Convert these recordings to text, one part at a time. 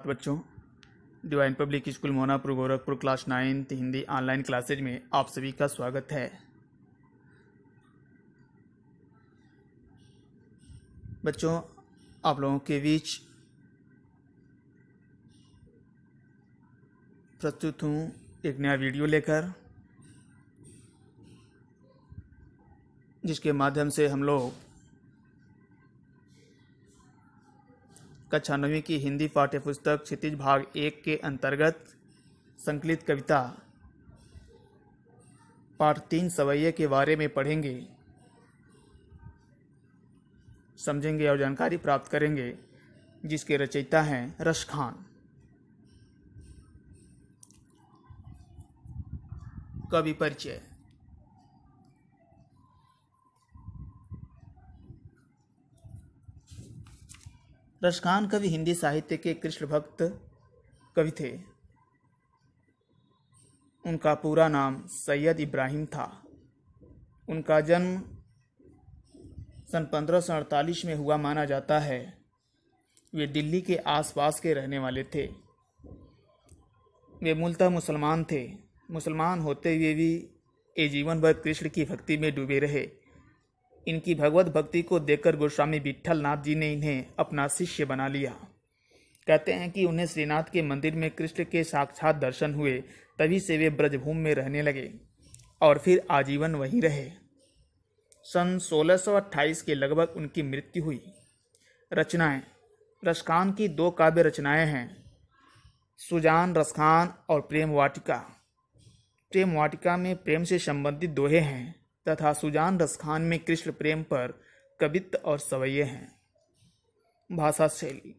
और बच्चों Divine Public School Monapur Gorakhpur class ninth Hindi online classes में आप सभी का स्वागत है बच्चों आप लोगों के बीच प्रस्तुत हूँ एक नया वीडियो लेकर जिसके माध्यम से हम लोग छानवी की हिंदी पाठ्यपुस्तक क्षितिज भाग एक के अंतर्गत संकलित कविता पाठ तीन सवैये के बारे में पढ़ेंगे समझेंगे और जानकारी प्राप्त करेंगे जिसके रचयिता हैं रश खान कवि परिचय रशकान कवि हिंदी साहित्य के कृष्ण भक्त कवि थे उनका पूरा नाम सैयद इब्राहिम था उनका जन्म सन पंद्रह में हुआ माना जाता है वे दिल्ली के आसपास के रहने वाले थे वे मूलतः मुसलमान थे मुसलमान होते हुए भी ये जीवन भर कृष्ण की भक्ति में डूबे रहे इनकी भगवत भक्ति को देखकर गोस्वामी विठल नाथ जी ने इन्हें अपना शिष्य बना लिया कहते हैं कि उन्हें श्रीनाथ के मंदिर में कृष्ण के साक्षात दर्शन हुए तभी से वे ब्रजभूमि में रहने लगे और फिर आजीवन वहीं रहे सन 1628 के लगभग उनकी मृत्यु हुई रचनाएं रसखान की दो काव्य रचनाएं हैं सुजान रसखान और प्रेम वाटिका प्रेम वाटिका में प्रेम से संबंधित दोहे हैं तथा सुजान रसखान में कृष्ण प्रेम पर कवित्त और सवैये हैं भाषा शैली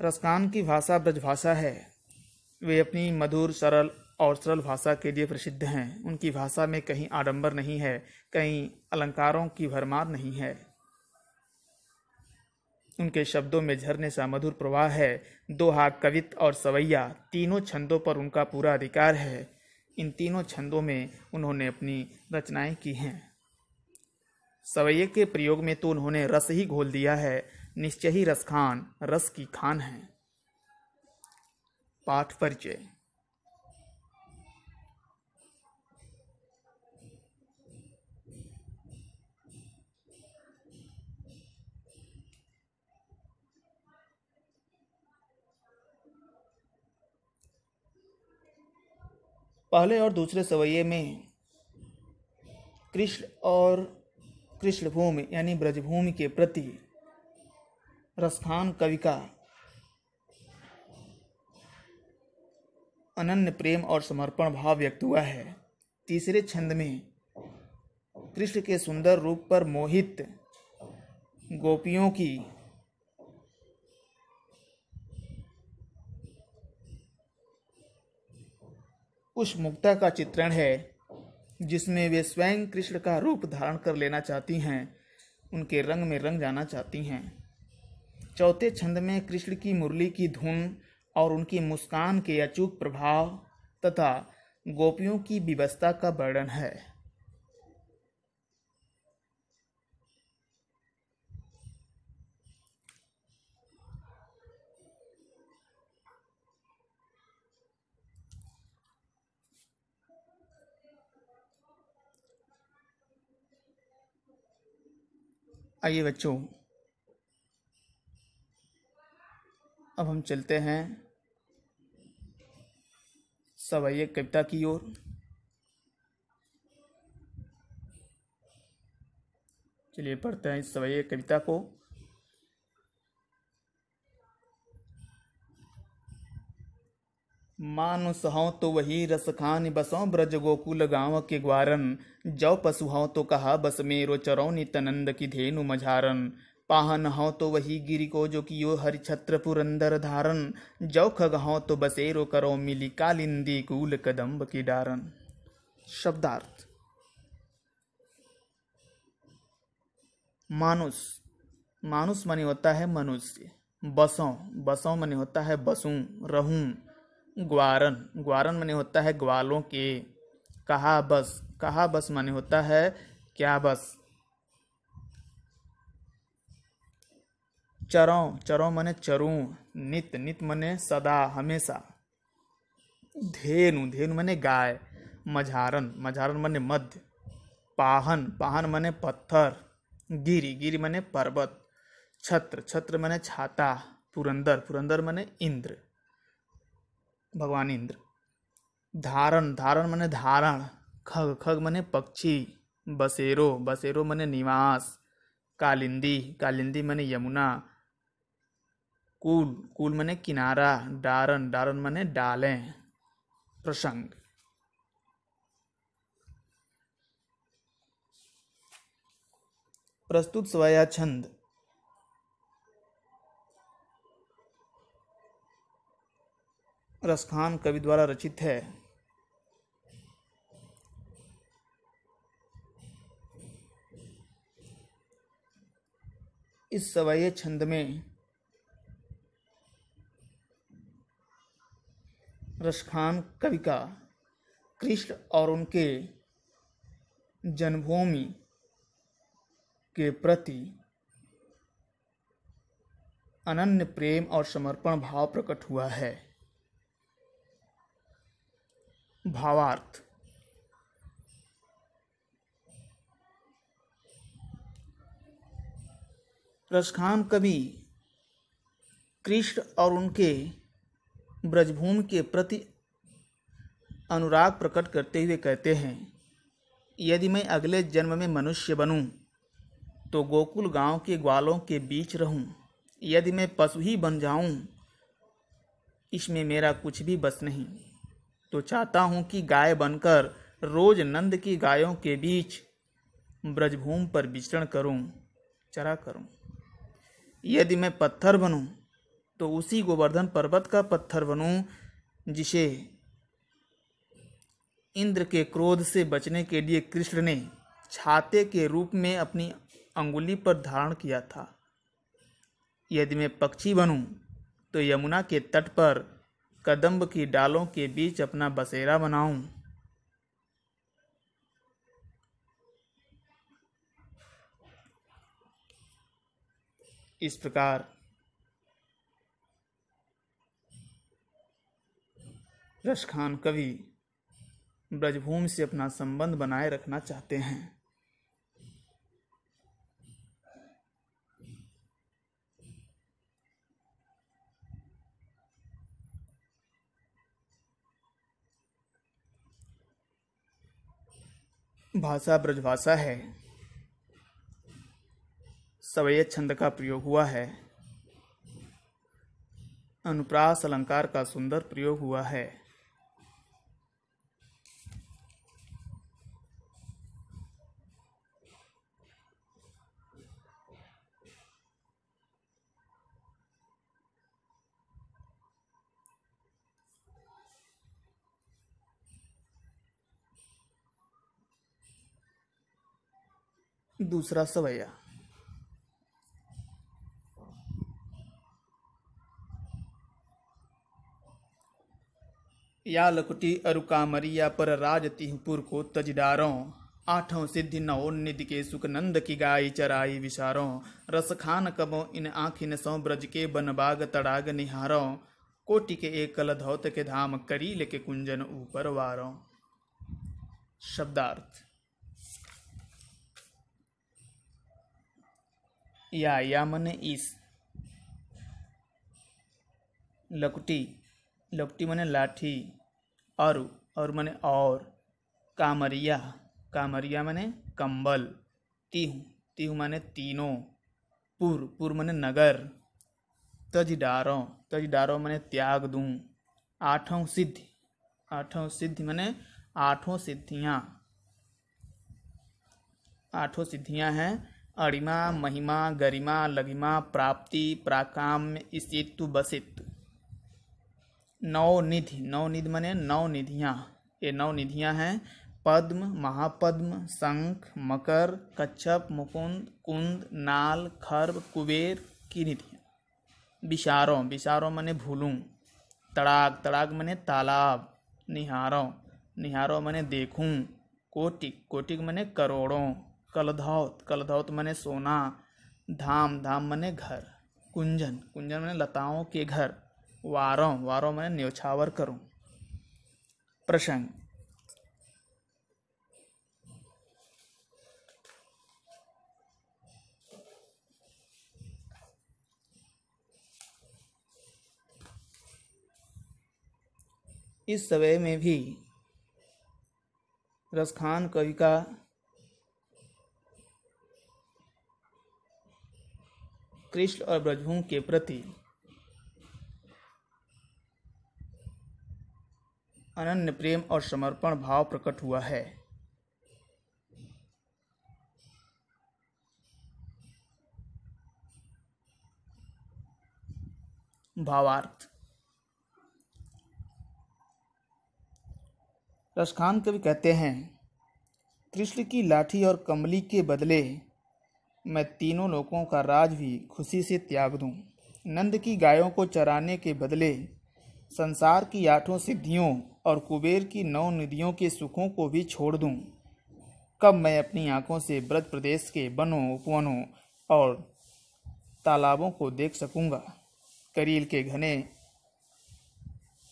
रसखान की भाषा ब्रजभाषा है वे अपनी मधुर सरल और सरल भाषा के लिए प्रसिद्ध हैं उनकी भाषा में कहीं आडंबर नहीं है कहीं अलंकारों की भरमार नहीं है उनके शब्दों में झरने सा मधुर प्रवाह है दोहा कवित और सवैया तीनों छंदों पर उनका पूरा अधिकार है इन तीनों छंदों में उन्होंने अपनी रचनाएं की हैं सवैये के प्रयोग में तो उन्होंने रस ही घोल दिया है निश्चय ही रस खान रस की खान है पाठ परिचय पहले और दूसरे सवैये में कृष्ण और कृष्णभूमि यानी ब्रजभूमि के प्रति रसखान कवि का अनन्य प्रेम और समर्पण भाव व्यक्त हुआ है तीसरे छंद में कृष्ण के सुंदर रूप पर मोहित गोपियों की उस मुक्ता का चित्रण है जिसमें वे स्वयं कृष्ण का रूप धारण कर लेना चाहती हैं उनके रंग में रंग जाना चाहती हैं चौथे छंद में कृष्ण की मुरली की धुन और उनकी मुस्कान के अचूक प्रभाव तथा गोपियों की विवस्था का वर्णन है आइए बच्चों अब हम चलते हैं सवैय कविता की ओर चलिए पढ़ते हैं इस सवैय कविता को मानुस हों तो वही रस खान बसों ब्रज गोकुल गाँव के ग्वारन जौ पशु हों तो कहा बस मेरो चरो नितनंद की धेनु मझारन पाहन हों तो वही गिरी को जो कि यो हरि छत्र पुरंदर धारन जौ खग हों तो बसेरो करो मिली कालिंदी कूल कदम्ब की डारन शब्दार्थ मानुस मानुस मनी होता है मनुष्य बसों बसों मनी होता है बसूं रहूं ग्वारन ग्वारन मने होता है ग्वालों के कहा बस कहा बस मने होता है क्या बस चरों चरों मने चरूं नित नित मने सदा हमेशा धेनु धेनु मने गाय मझारन मझारन मने मध्य पाहन पाहन मने पत्थर गिरी गिरी मने पर्वत छत्र छत्र मने छाता पुरंदर पुरंदर मने इंद्र भगवान इंद्र धारण धारण मने धारण खग खग मने पक्षी बसेरो बसेरो मने निवास कालिंदी कालिंदी मने यमुना कूल कूल मने किनारा डारन डारन मने डाले प्रसंग प्रस्तुत स्वया छंद रसखान कवि द्वारा रचित है इस सवाई छंद में रसखान कवि का कृष्ण और उनके जन्मभूमि के प्रति अनन्य प्रेम और समर्पण भाव प्रकट हुआ है भावार्थ रसखान कवि कृष्ण और उनके ब्रजभूमि के प्रति अनुराग प्रकट करते हुए कहते हैं यदि मैं अगले जन्म में मनुष्य बनूं, तो गोकुल गांव के ग्वालों के बीच रहूं। यदि मैं पशु ही बन जाऊं, इसमें मेरा कुछ भी बस नहीं तो चाहता हूँ कि गाय बनकर रोज नंद की गायों के बीच ब्रजभूमि पर विचरण करूँ चरा करूँ यदि मैं पत्थर बनूँ तो उसी गोवर्धन पर्वत का पत्थर बनूँ जिसे इंद्र के क्रोध से बचने के लिए कृष्ण ने छाते के रूप में अपनी अंगुली पर धारण किया था यदि मैं पक्षी बनूं तो यमुना के तट पर कदम्ब की डालों के बीच अपना बसेरा बनाऊं इस प्रकार रश खान कवि ब्रजभूमि से अपना संबंध बनाए रखना चाहते हैं भाषा ब्रजभाषा है सवैय छंद का प्रयोग हुआ है अनुप्रास अलंकार का सुंदर प्रयोग हुआ है दूसरा सवैया या लकुटी अरु पर राज तिहपुर को तजदारों आठों सिद्धि नौ निधि के नंद की गाय चराई विचारों रस खान कबो इन आखिन सौ ब्रज के बनबाग तड़ाग निहारों कोटि के एक कल धौत के धाम करील के कुंजन ऊपर वारों शब्दार्थ या मैंने ईस लकटी लकटी मैंने लाठी और और मैंने और कामरिया कामरिया मैंने कंबल तीहू तीहू माने तीनों पुर पुर माने नगर तज डारो तज डारो मैंने त्याग दूँ आठों सिद्धि आठों सिद्धि मैंने आठों सिद्धियाँ आठों सिद्धियाँ हैं अरिमा महिमा गरिमा लगिमा प्राप्ति प्राकाम्य स्थितु बसित नवनिधि नवनिधि मने नवनिधियाँ ये नवनिधियाँ हैं पद्म महापद्म शंख मकर कच्छप मुकुंद कुंद नाल खर्ब कुबेर की निधियाँ विशारों विशारों मने भूलूँ तड़ाक तड़ाक मने तालाब निहारों निहारों मने देखूँ कोटिक कोटिक मने करोड़ों कलधौत कलधौत मने सोना धाम धाम मने घर कुंजन कुंजन मने लताओं के घर वारों वारों मने न्योछावर करूं प्रसंग इस समय में भी रसखान कवि का कृष्ण और ब्रजभूम के प्रति अनन्य प्रेम और समर्पण भाव प्रकट हुआ है भावार्थ रसखान कवि कहते हैं कृष्ण की लाठी और कमली के बदले मैं तीनों लोगों का राज भी खुशी से त्याग दूँ नंद की गायों को चराने के बदले संसार की आठों सिद्धियों और कुबेर की नौ निधियों के सुखों को भी छोड़ दूं कब मैं अपनी आंखों से ब्रज प्रदेश के वनों उपवनों और तालाबों को देख सकूंगा करील के घने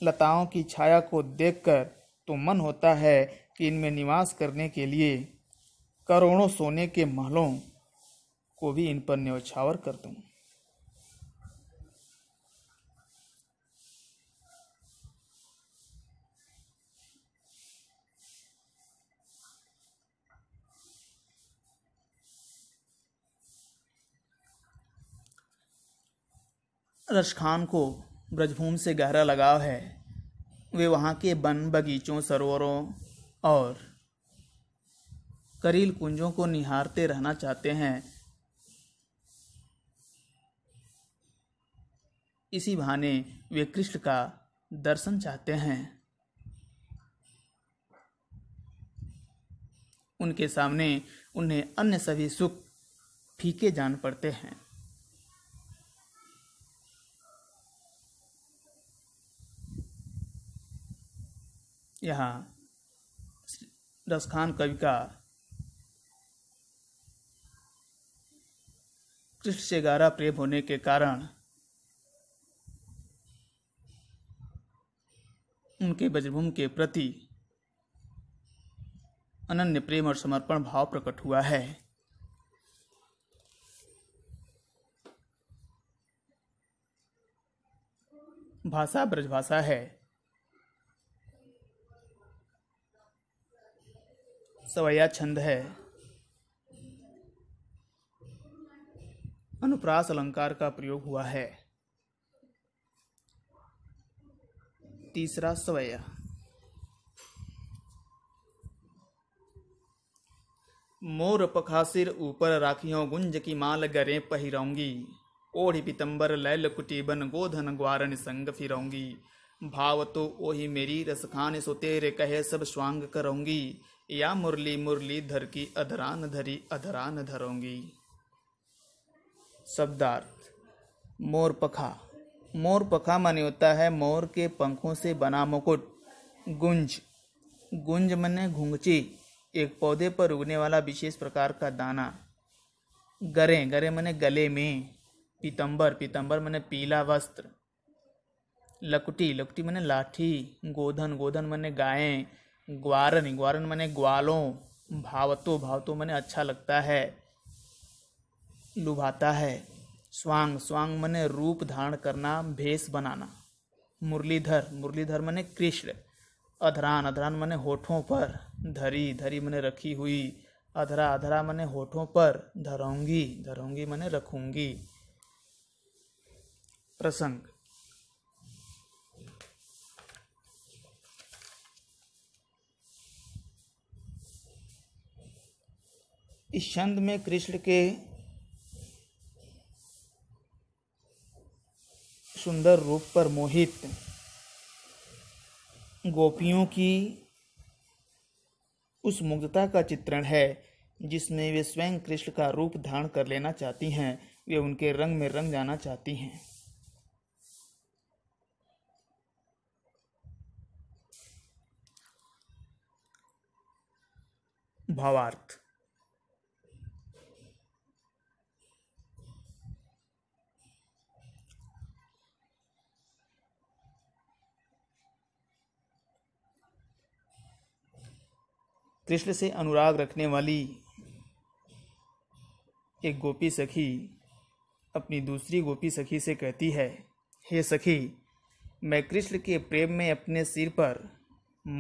लताओं की छाया को देखकर तो मन होता है कि इनमें निवास करने के लिए करोड़ों सोने के महलों को भी इन पर न्यौछावर कर दूँ रश खान को ब्रजभूमि से गहरा लगाव है वे वहाँ के वन बगीचों सरोवरों और करील कुंजों को निहारते रहना चाहते हैं इसी बहाने वे कृष्ण का दर्शन चाहते हैं उनके सामने उन्हें अन्य सभी सुख फीके जान पड़ते हैं यहाँ रसखान कवि का कृष्ण से गारा प्रेम होने के कारण उनके ब्रजभूमि के प्रति अनन्य प्रेम और समर्पण भाव प्रकट हुआ है भाषा ब्रजभाषा है सवैया छंद है अनुप्रास अलंकार का प्रयोग हुआ है तीसरा सवैया मोर पखासिर ऊपर राखियो गुंज की माल गरे पहिराऊंगी ओढ़ी पितंबर लैल कुटीबन गोधन ग्वारन संग फिराऊंगी भाव तो ओही मेरी रसखान सो तेरे कहे सब स्वांग करूंगी या मुरली मुरली धर की अधरान धरी अधरान धरूंगी शब्दार्थ मोर पखा मोर पखा माने होता है मोर के पंखों से बना मुकुट गुंज गुंज मने घुंघची एक पौधे पर उगने वाला विशेष प्रकार का दाना गरे गरे मने गले में पीतंबर पीतंबर मने पीला वस्त्र लकुटी लकुटी मने लाठी गोधन गोधन मने गायें ग्वारन ग्वारन मने ग्वालों भावतो भावतो मने अच्छा लगता है लुभाता है स्वांग स्वांग मने रूप धारण करना भेष बनाना मुरलीधर मुरलीधर मने कृष्ण अधरान अधरान मने होठों पर धरी धरी मने रखी हुई अधरा अधरा मने होठों पर धरोंगी धरोंगी मने रखूंगी प्रसंग इस छंद में कृष्ण के सुंदर रूप पर मोहित गोपियों की उस मुग्धता का चित्रण है जिसमें वे स्वयं कृष्ण का रूप धारण कर लेना चाहती हैं वे उनके रंग में रंग जाना चाहती हैं भावार्थ कृष्ण से अनुराग रखने वाली एक गोपी सखी अपनी दूसरी गोपी सखी से कहती है हे सखी मैं कृष्ण के प्रेम में अपने सिर पर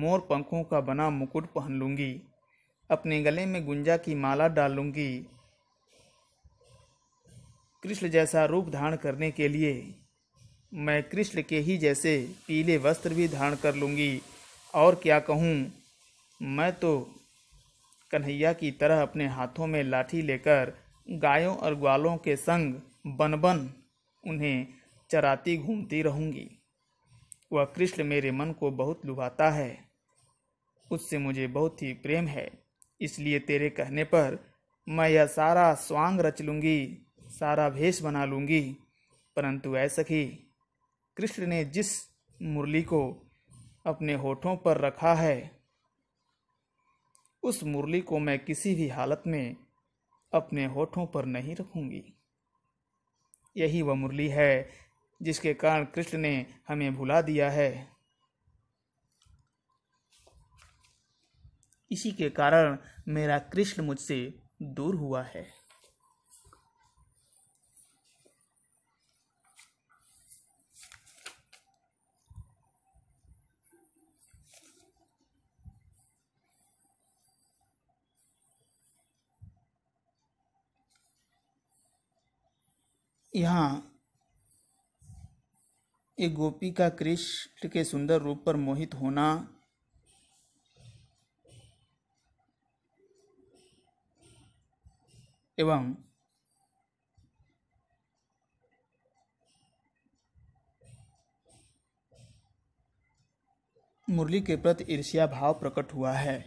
मोर पंखों का बना मुकुट पहन लूँगी अपने गले में गुंजा की माला डाल लूँगी कृष्ण जैसा रूप धारण करने के लिए मैं कृष्ण के ही जैसे पीले वस्त्र भी धारण कर लूँगी और क्या कहूँ मैं तो कन्हैया की तरह अपने हाथों में लाठी लेकर गायों और ग्वालों के संग बन बन उन्हें चराती घूमती रहूंगी वह कृष्ण मेरे मन को बहुत लुभाता है उससे मुझे बहुत ही प्रेम है इसलिए तेरे कहने पर मैं यह सारा स्वांग रच लूँगी सारा भेष बना लूँगी परंतु ऐसा ही कृष्ण ने जिस मुरली को अपने होठों पर रखा है उस मुरली को मैं किसी भी हालत में अपने होठों पर नहीं रखूंगी यही वह मुरली है जिसके कारण कृष्ण ने हमें भुला दिया है इसी के कारण मेरा कृष्ण मुझसे दूर हुआ है यहाँ एक गोपी का कृष्ण के सुंदर रूप पर मोहित होना एवं मुरली के प्रति ईर्ष्या भाव प्रकट हुआ है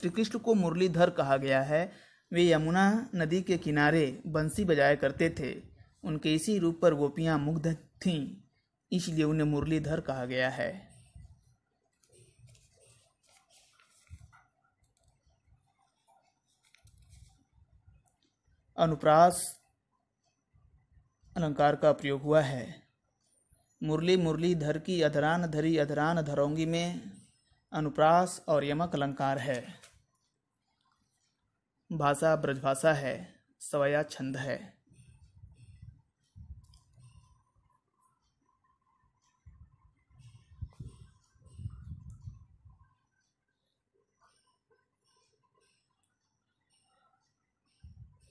श्री कृष्ण को मुरलीधर कहा गया है वे यमुना नदी के किनारे बंसी बजाया करते थे उनके इसी रूप पर गोपियाँ मुग्ध थीं इसलिए उन्हें मुरलीधर कहा गया है अनुप्रास अलंकार का प्रयोग हुआ है मुरली मुरलीधर की अधरान धरी अधरान धरोंगी में अनुप्रास और यमक अलंकार है भाषा ब्रजभाषा है सवया छंद है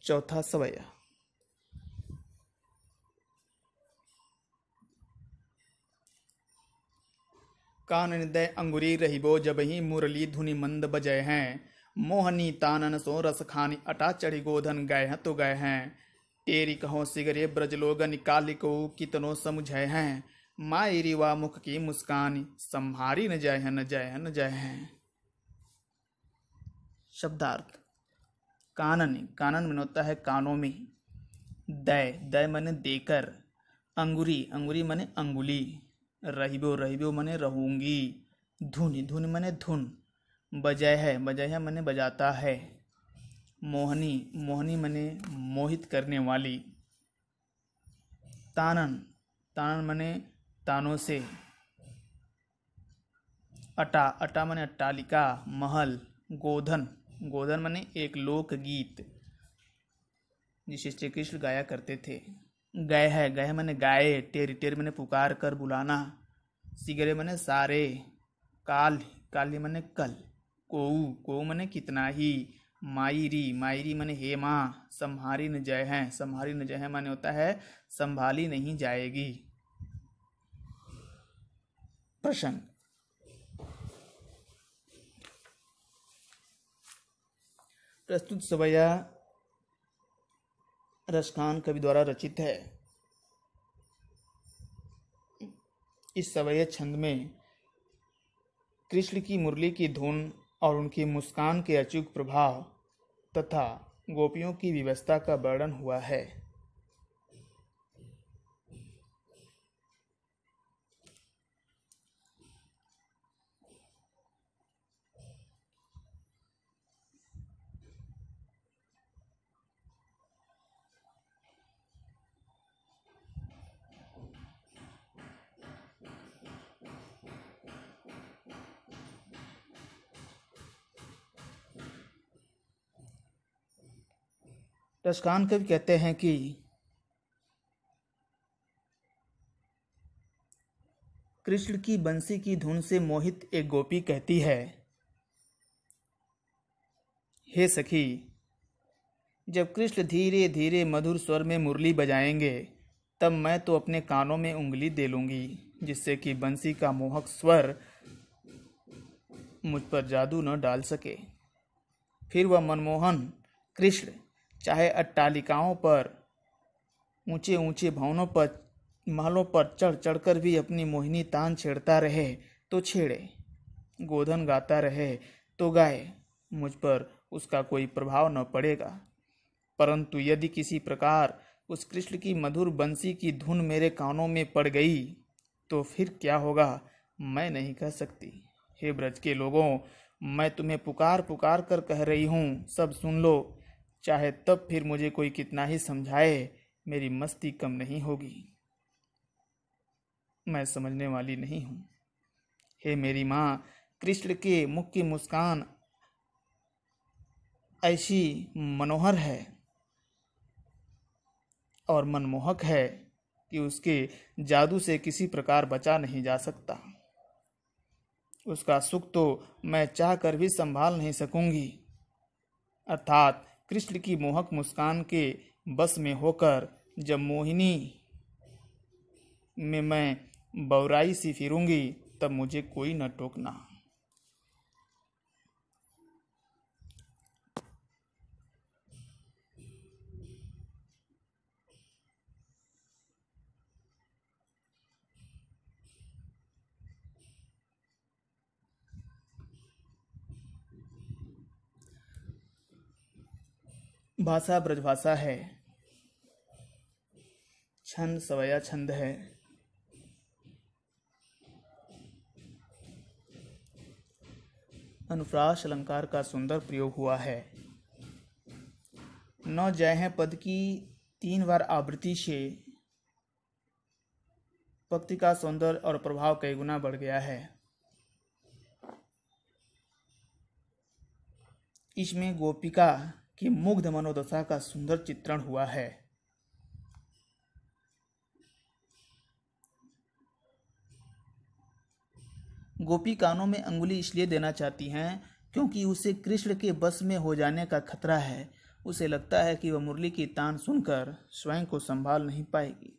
चौथा सवैया कान हृदय अंगुरी रहिबो जब ही मुरली धुनी मंद बजय हैं मोहनी तानन सो रस खानी अटा चढ़ी गोधन गए हैं तो गए हैं तेरी कहो सिगरे ब्रजलोगन कालिको कितनो समझे हैं मायरी वा मुख की मुस्कान संहारी न जय है न जय है न जय है शब्दार्थ कानन कानन मन होता है कानों में दय दय मने देकर अंगुरी अंगुरी मने अंगुली रहिबो रहिबो मने रहूंगी धुन धुन मने धुन बजाय है बजाय है मैंने बजाता है मोहनी मोहनी मैंने मोहित करने वाली तानन तानन मैंने तानों से अटा अटा मैंने अट्टालिका महल गोधन गोधन मैंने एक लोक गीत जिसे श्री कृष्ण गाया करते थे गए है गए मैंने गाए टेर टेर मैंने पुकार कर बुलाना सिगरे मैंने सारे काल काली मैंने कल कोऊ कोऊ मने कितना ही मायरी मायरी मने हे माँ संहारी न जय है संहारी न जय है माने होता है संभाली नहीं जाएगी प्रश्न प्रस्तुत सवैया रसखान कवि द्वारा रचित है इस सवैया छंद में कृष्ण की मुरली की धुन और उनकी मुस्कान के अचूक प्रभाव तथा गोपियों की व्यवस्था का वर्णन हुआ है टस्कान कवि कहते हैं कि कृष्ण की बंसी की धुन से मोहित एक गोपी कहती है हे सखी जब कृष्ण धीरे धीरे मधुर स्वर में मुरली बजाएंगे तब मैं तो अपने कानों में उंगली दे लूंगी जिससे कि बंसी का मोहक स्वर मुझ पर जादू न डाल सके फिर वह मनमोहन कृष्ण चाहे अट्टालिकाओं पर ऊंचे ऊंचे भवनों पर महलों पर चढ़ चढ़कर भी अपनी मोहिनी तान छेड़ता रहे तो छेड़े गोधन गाता रहे तो गाए मुझ पर उसका कोई प्रभाव न पड़ेगा परंतु यदि किसी प्रकार उस कृष्ण की मधुर बंसी की धुन मेरे कानों में पड़ गई तो फिर क्या होगा मैं नहीं कह सकती हे ब्रज के लोगों मैं तुम्हें पुकार पुकार कर कह रही हूँ सब सुन लो चाहे तब फिर मुझे कोई कितना ही समझाए मेरी मस्ती कम नहीं होगी मैं समझने वाली नहीं हूं हे मेरी माँ कृष्ण के मुख की मुस्कान ऐसी मनोहर है और मनमोहक है कि उसके जादू से किसी प्रकार बचा नहीं जा सकता उसका सुख तो मैं चाह कर भी संभाल नहीं सकूंगी अर्थात कृष्ण की मोहक मुस्कान के बस में होकर जब मोहिनी में मैं बौराई सी फिरूंगी तब मुझे कोई न टोकना भाषा ब्रजभाषा है छंद सवैया छंद है अनुप्रास अलंकार का सुंदर प्रयोग हुआ है नौ जय है पद की तीन बार आवृत्ति से भक्ति का सौंदर्य और प्रभाव कई गुना बढ़ गया है इसमें गोपिका की मुग्ध मनोदशा का सुंदर चित्रण हुआ है गोपी कानों में अंगुली इसलिए देना चाहती हैं क्योंकि उसे कृष्ण के बस में हो जाने का खतरा है उसे लगता है कि वह मुरली की तान सुनकर स्वयं को संभाल नहीं पाएगी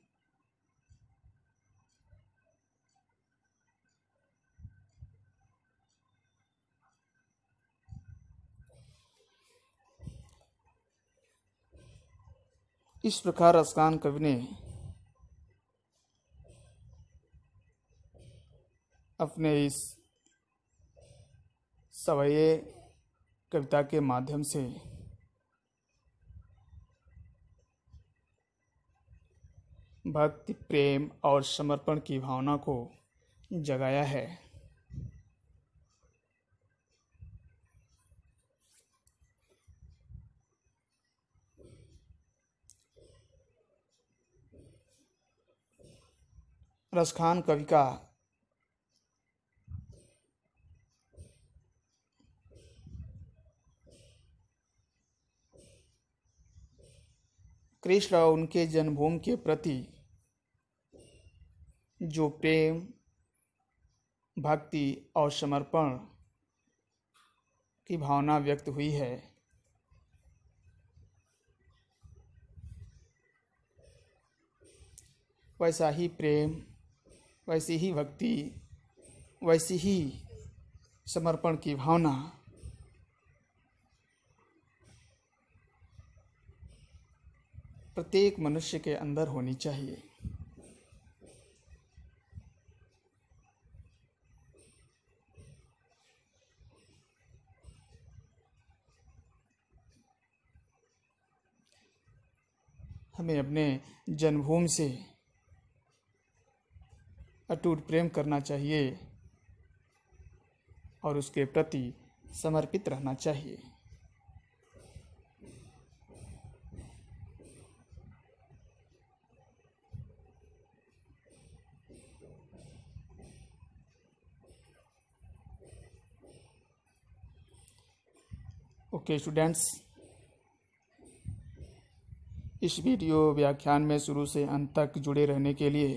इस प्रकार अस्कान कवि ने अपने इस सवैये कविता के माध्यम से भक्ति प्रेम और समर्पण की भावना को जगाया है रसखान कवि का कृष्ण और उनके जन्मभूमि के प्रति जो प्रेम भक्ति और समर्पण की भावना व्यक्त हुई है वैसा ही प्रेम वैसी ही भक्ति वैसी ही समर्पण की भावना प्रत्येक मनुष्य के अंदर होनी चाहिए हमें अपने जन्मभूमि से अटूट प्रेम करना चाहिए और उसके प्रति समर्पित रहना चाहिए ओके स्टूडेंट्स इस वीडियो व्याख्यान में शुरू से अंत तक जुड़े रहने के लिए